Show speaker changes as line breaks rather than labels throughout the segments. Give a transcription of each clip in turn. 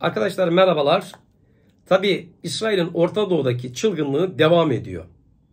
Arkadaşlar merhabalar. Tabi İsrail'in Orta Doğu'daki çılgınlığı devam ediyor.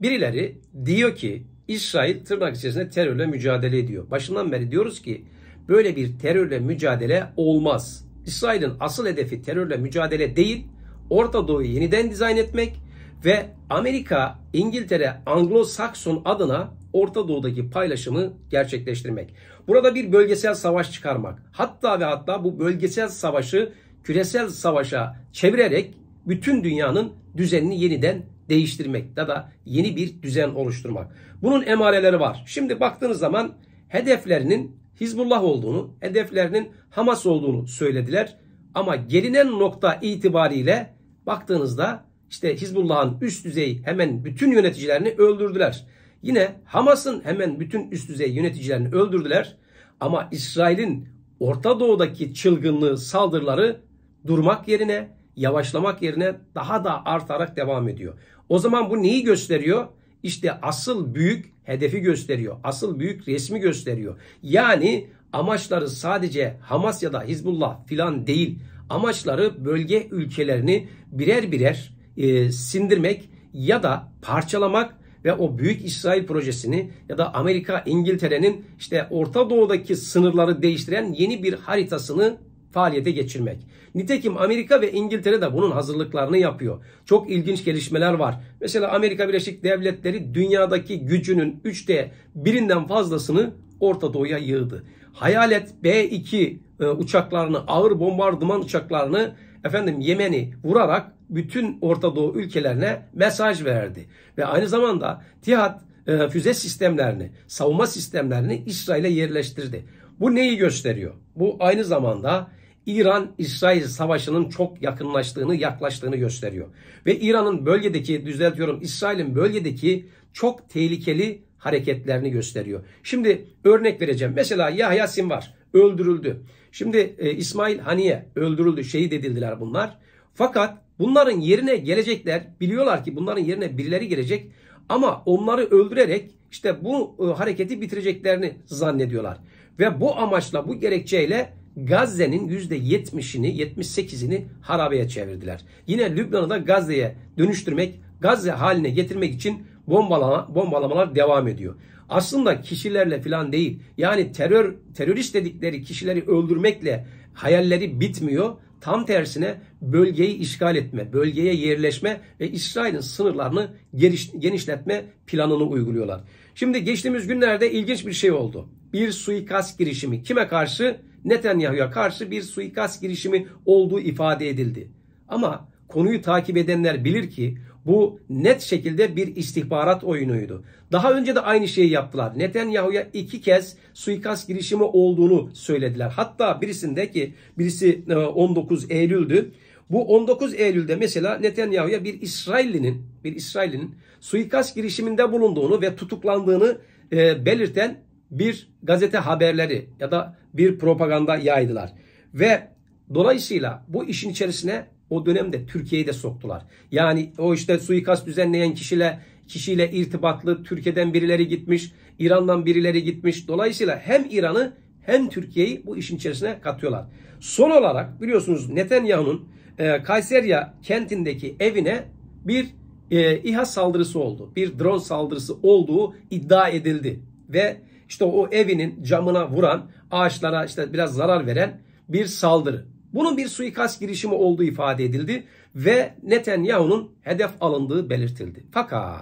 Birileri diyor ki İsrail tırnak içerisinde terörle mücadele ediyor. Başından beri diyoruz ki böyle bir terörle mücadele olmaz. İsrail'in asıl hedefi terörle mücadele değil, Orta Doğu'yu yeniden dizayn etmek ve Amerika, İngiltere, Anglo-Sakson adına Orta Doğu'daki paylaşımı gerçekleştirmek. Burada bir bölgesel savaş çıkarmak. Hatta ve hatta bu bölgesel savaşı küresel savaşa çevirerek bütün dünyanın düzenini yeniden değiştirmek ya da yeni bir düzen oluşturmak. Bunun emareleri var. Şimdi baktığınız zaman hedeflerinin Hizbullah olduğunu, hedeflerinin Hamas olduğunu söylediler. Ama gelinen nokta itibariyle baktığınızda işte Hizbullah'ın üst düzey hemen bütün yöneticilerini öldürdüler. Yine Hamas'ın hemen bütün üst düzey yöneticilerini öldürdüler. Ama İsrail'in Orta Doğu'daki çılgınlığı, saldırıları durmak yerine, yavaşlamak yerine daha da artarak devam ediyor. O zaman bu neyi gösteriyor? İşte asıl büyük hedefi gösteriyor. Asıl büyük resmi gösteriyor. Yani amaçları sadece Hamas ya da Hizbullah filan değil. Amaçları bölge ülkelerini birer birer e, sindirmek ya da parçalamak ve o büyük İsrail projesini ya da Amerika İngiltere'nin işte Orta Doğu'daki sınırları değiştiren yeni bir haritasını faaliyete geçirmek. Nitekim Amerika ve İngiltere de bunun hazırlıklarını yapıyor. Çok ilginç gelişmeler var. Mesela Amerika Birleşik Devletleri dünyadaki gücünün 3'te birinden fazlasını Orta Doğu'ya yığdı. Hayalet B-2 e, uçaklarını, ağır bombardıman uçaklarını efendim Yemen'i vurarak bütün Orta Doğu ülkelerine mesaj verdi. Ve aynı zamanda TİHAD e, füze sistemlerini, savunma sistemlerini İsrail'e yerleştirdi. Bu neyi gösteriyor? Bu aynı zamanda İran-İsrail savaşının çok yakınlaştığını, yaklaştığını gösteriyor. Ve İran'ın bölgedeki, düzeltiyorum İsrail'in bölgedeki çok tehlikeli hareketlerini gösteriyor. Şimdi örnek vereceğim. Mesela Yahya Sinvar öldürüldü. Şimdi e, İsmail Haniye öldürüldü, şehit edildiler bunlar. Fakat bunların yerine gelecekler, biliyorlar ki bunların yerine birileri gelecek ama onları öldürerek işte bu e, hareketi bitireceklerini zannediyorlar. Ve bu amaçla, bu gerekçeyle Gazze'nin %70'ini, 78'ini harabeye çevirdiler. Yine Lübnan'ı da Gazze'ye dönüştürmek, Gazze haline getirmek için bombalama, bombalamalar devam ediyor. Aslında kişilerle falan değil. Yani terör terörist dedikleri kişileri öldürmekle hayalleri bitmiyor. Tam tersine bölgeyi işgal etme, bölgeye yerleşme ve İsrail'in sınırlarını geniş, genişletme planını uyguluyorlar. Şimdi geçtiğimiz günlerde ilginç bir şey oldu bir suikast girişimi. Kime karşı? Netanyahu'ya karşı bir suikast girişimi olduğu ifade edildi. Ama konuyu takip edenler bilir ki bu net şekilde bir istihbarat oyunuydu. Daha önce de aynı şeyi yaptılar. Netanyahu'ya iki kez suikast girişimi olduğunu söylediler. Hatta birisindeki birisi 19 e, Eylül'dü. Bu 19 Eylül'de mesela Netanyahu'ya bir İsraillinin bir İsraillinin suikast girişiminde bulunduğunu ve tutuklandığını e, belirten bir gazete haberleri ya da bir propaganda yaydılar. Ve dolayısıyla bu işin içerisine o dönemde Türkiye'yi de soktular. Yani o işte suikast düzenleyen kişiyle kişiyle irtibatlı Türkiye'den birileri gitmiş, İran'dan birileri gitmiş. Dolayısıyla hem İran'ı hem Türkiye'yi bu işin içerisine katıyorlar. Son olarak biliyorsunuz Netanyahu'nun e, Kayseriya kentindeki evine bir e, İHA saldırısı oldu. Bir drone saldırısı olduğu iddia edildi ve işte o evinin camına vuran, ağaçlara işte biraz zarar veren bir saldırı. Bunun bir suikast girişimi olduğu ifade edildi ve Netanyahu'nun hedef alındığı belirtildi. Fakat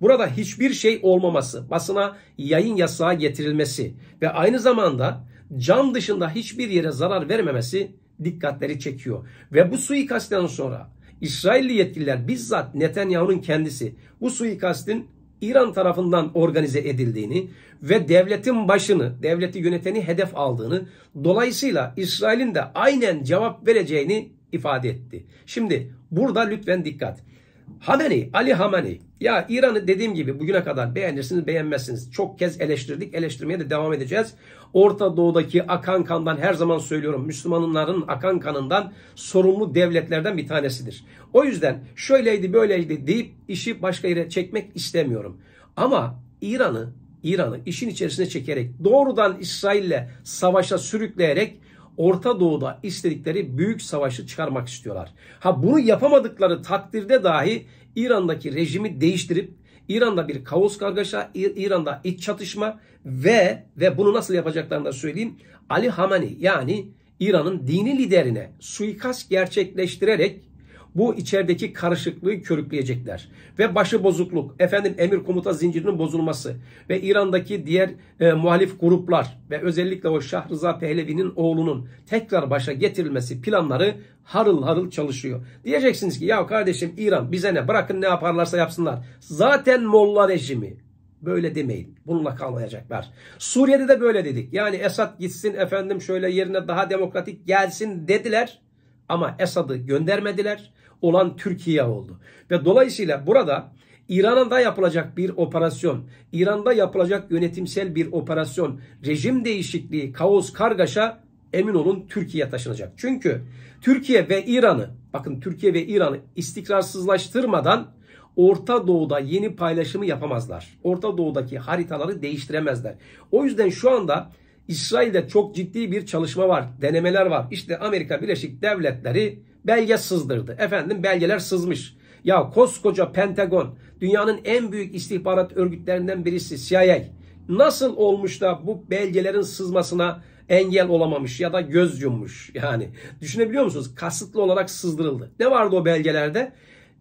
burada hiçbir şey olmaması, basına yayın yasağı getirilmesi ve aynı zamanda cam dışında hiçbir yere zarar vermemesi dikkatleri çekiyor. Ve bu suikastten sonra İsrailli yetkililer bizzat Netanyahu'nun kendisi bu suikastin İran tarafından organize edildiğini ve devletin başını, devleti yöneteni hedef aldığını, dolayısıyla İsrail'in de aynen cevap vereceğini ifade etti. Şimdi burada lütfen dikkat. Hameni, Ali Hameni. Ya İran'ı dediğim gibi bugüne kadar beğenirsiniz beğenmezsiniz. Çok kez eleştirdik. Eleştirmeye de devam edeceğiz. Orta Doğu'daki akan kandan her zaman söylüyorum. Müslümanların akan kanından sorumlu devletlerden bir tanesidir. O yüzden şöyleydi böyleydi deyip işi başka yere çekmek istemiyorum. Ama İran'ı İran'ı işin içerisine çekerek doğrudan İsrail'le savaşa sürükleyerek Orta Doğu'da istedikleri büyük savaşı çıkarmak istiyorlar. Ha bunu yapamadıkları takdirde dahi İran'daki rejimi değiştirip İran'da bir kaos kargaşa, İran'da iç çatışma ve ve bunu nasıl yapacaklarını da söyleyeyim. Ali Hamani yani İran'ın dini liderine suikast gerçekleştirerek bu içerideki karışıklığı körükleyecekler. Ve başı bozukluk, efendim emir komuta zincirinin bozulması ve İran'daki diğer e, muhalif gruplar ve özellikle o Şah Rıza Pehlevi'nin oğlunun tekrar başa getirilmesi planları harıl harıl çalışıyor. Diyeceksiniz ki ya kardeşim İran bize ne bırakın ne yaparlarsa yapsınlar. Zaten Molla rejimi Böyle demeyin. Bununla kalmayacaklar. Suriye'de de böyle dedik. Yani Esad gitsin efendim şöyle yerine daha demokratik gelsin dediler. Ama Esad'ı göndermediler olan Türkiye oldu. Ve dolayısıyla burada İran'da yapılacak bir operasyon, İran'da yapılacak yönetimsel bir operasyon, rejim değişikliği, kaos, kargaşa emin olun Türkiye taşınacak. Çünkü Türkiye ve İran'ı, bakın Türkiye ve İran'ı istikrarsızlaştırmadan Orta Doğu'da yeni paylaşımı yapamazlar. Orta Doğu'daki haritaları değiştiremezler. O yüzden şu anda İsrail'de çok ciddi bir çalışma var, denemeler var. İşte Amerika Birleşik Devletleri belge sızdırdı. Efendim belgeler sızmış. Ya koskoca Pentagon dünyanın en büyük istihbarat örgütlerinden birisi CIA nasıl olmuş da bu belgelerin sızmasına engel olamamış ya da göz yummuş yani. Düşünebiliyor musunuz? Kasıtlı olarak sızdırıldı. Ne vardı o belgelerde?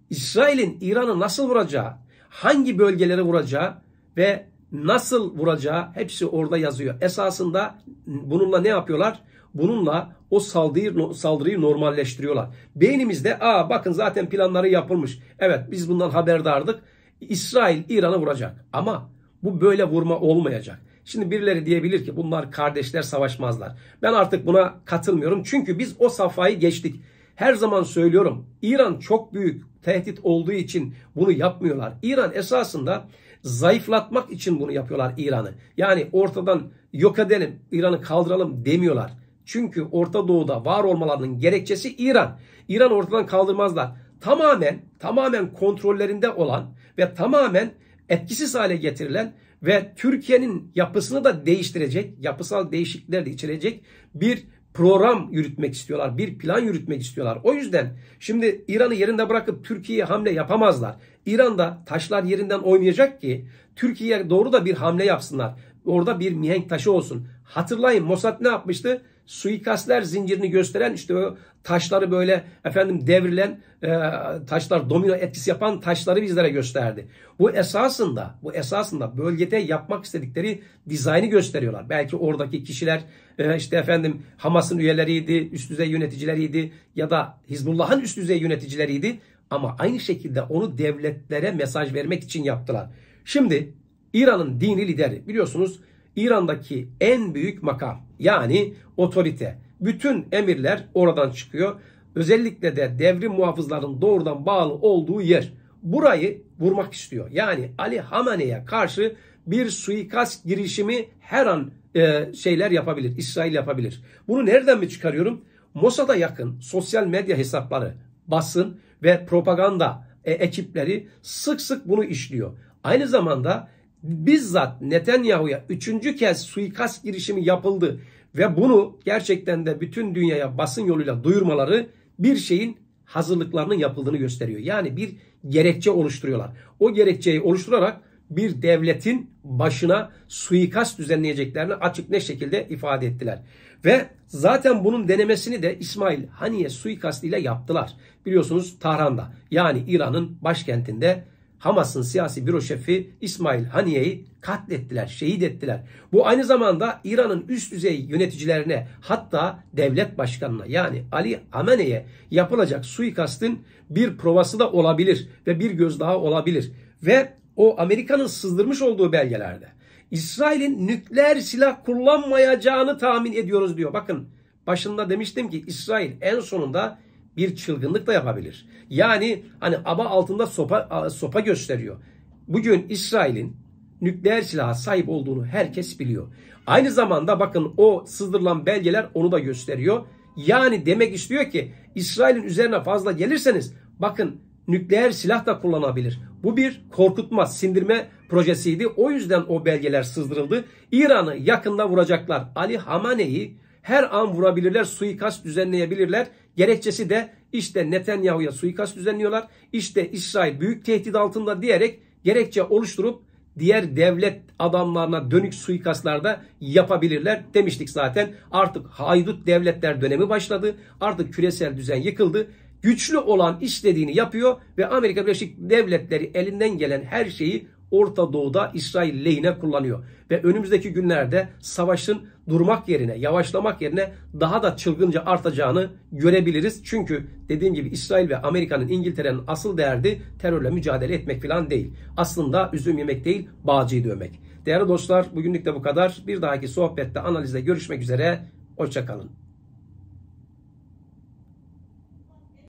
İsrail'in İran'ı nasıl vuracağı, hangi bölgeleri vuracağı ve nasıl vuracağı hepsi orada yazıyor. Esasında bununla ne yapıyorlar? bununla o saldırıyı, saldırıyı normalleştiriyorlar. Beynimizde aa bakın zaten planları yapılmış. Evet biz bundan haberdardık. İsrail İran'ı vuracak. Ama bu böyle vurma olmayacak. Şimdi birileri diyebilir ki bunlar kardeşler savaşmazlar. Ben artık buna katılmıyorum. Çünkü biz o safhayı geçtik. Her zaman söylüyorum İran çok büyük tehdit olduğu için bunu yapmıyorlar. İran esasında zayıflatmak için bunu yapıyorlar İran'ı. Yani ortadan yok edelim, İran'ı kaldıralım demiyorlar. Çünkü Orta Doğu'da var olmalarının gerekçesi İran. İran ortadan kaldırmazlar. Tamamen tamamen kontrollerinde olan ve tamamen etkisiz hale getirilen ve Türkiye'nin yapısını da değiştirecek, yapısal değişiklikler de içerecek bir program yürütmek istiyorlar. Bir plan yürütmek istiyorlar. O yüzden şimdi İran'ı yerinde bırakıp Türkiye'ye hamle yapamazlar. İran'da taşlar yerinden oynayacak ki Türkiye'ye doğru da bir hamle yapsınlar. Orada bir mihenk taşı olsun. Hatırlayın Mossad ne yapmıştı? suikastler zincirini gösteren işte o taşları böyle efendim devrilen e, taşlar domino etkisi yapan taşları bizlere gösterdi. Bu esasında bu esasında bölgede yapmak istedikleri dizaynı gösteriyorlar. Belki oradaki kişiler e, işte efendim Hamas'ın üyeleriydi, üst düzey yöneticileriydi ya da Hizbullah'ın üst düzey yöneticileriydi ama aynı şekilde onu devletlere mesaj vermek için yaptılar. Şimdi İran'ın dini lideri biliyorsunuz İran'daki en büyük makam yani otorite. Bütün emirler oradan çıkıyor. Özellikle de devrim muhafızların doğrudan bağlı olduğu yer. Burayı vurmak istiyor. Yani Ali Hamane'ye karşı bir suikast girişimi her an e, şeyler yapabilir. İsrail yapabilir. Bunu nereden mi çıkarıyorum? Mossad'a yakın sosyal medya hesapları, basın ve propaganda e, ekipleri sık sık bunu işliyor. Aynı zamanda bizzat Netanyahu'ya üçüncü kez suikast girişimi yapıldı ve bunu gerçekten de bütün dünyaya basın yoluyla duyurmaları bir şeyin hazırlıklarının yapıldığını gösteriyor. Yani bir gerekçe oluşturuyorlar. O gerekçeyi oluşturarak bir devletin başına suikast düzenleyeceklerini açık ne şekilde ifade ettiler. Ve zaten bunun denemesini de İsmail Haniye suikast ile yaptılar. Biliyorsunuz Tahran'da yani İran'ın başkentinde Hamas'ın siyasi büro şefi İsmail Haniye'yi katlettiler, şehit ettiler. Bu aynı zamanda İran'ın üst düzey yöneticilerine hatta devlet başkanına yani Ali Amene'ye yapılacak suikastın bir provası da olabilir ve bir göz daha olabilir. Ve o Amerika'nın sızdırmış olduğu belgelerde İsrail'in nükleer silah kullanmayacağını tahmin ediyoruz diyor. Bakın başında demiştim ki İsrail en sonunda bir çılgınlık da yapabilir. Yani hani aba altında sopa sopa gösteriyor. Bugün İsrail'in nükleer silaha sahip olduğunu herkes biliyor. Aynı zamanda bakın o sızdırılan belgeler onu da gösteriyor. Yani demek istiyor ki İsrail'in üzerine fazla gelirseniz bakın nükleer silah da kullanabilir. Bu bir korkutma, sindirme projesiydi. O yüzden o belgeler sızdırıldı. İran'ı yakında vuracaklar. Ali Hamane'yi her an vurabilirler, suikast düzenleyebilirler. Gerekçesi de işte Netanyahu'ya suikast düzenliyorlar. İşte İsrail büyük tehdit altında diyerek gerekçe oluşturup diğer devlet adamlarına dönük suikastlarda yapabilirler demiştik zaten. Artık haydut devletler dönemi başladı. Artık küresel düzen yıkıldı. Güçlü olan istediğini yapıyor ve Amerika Birleşik Devletleri elinden gelen her şeyi Orta Doğu'da İsrail lehine kullanıyor. Ve önümüzdeki günlerde savaşın durmak yerine, yavaşlamak yerine daha da çılgınca artacağını görebiliriz. Çünkü dediğim gibi İsrail ve Amerika'nın, İngiltere'nin asıl derdi terörle mücadele etmek falan değil. Aslında üzüm yemek değil, bağcıyı dövmek. Değerli dostlar bugünlük de bu kadar. Bir dahaki sohbette, analizde görüşmek üzere. Hoşçakalın.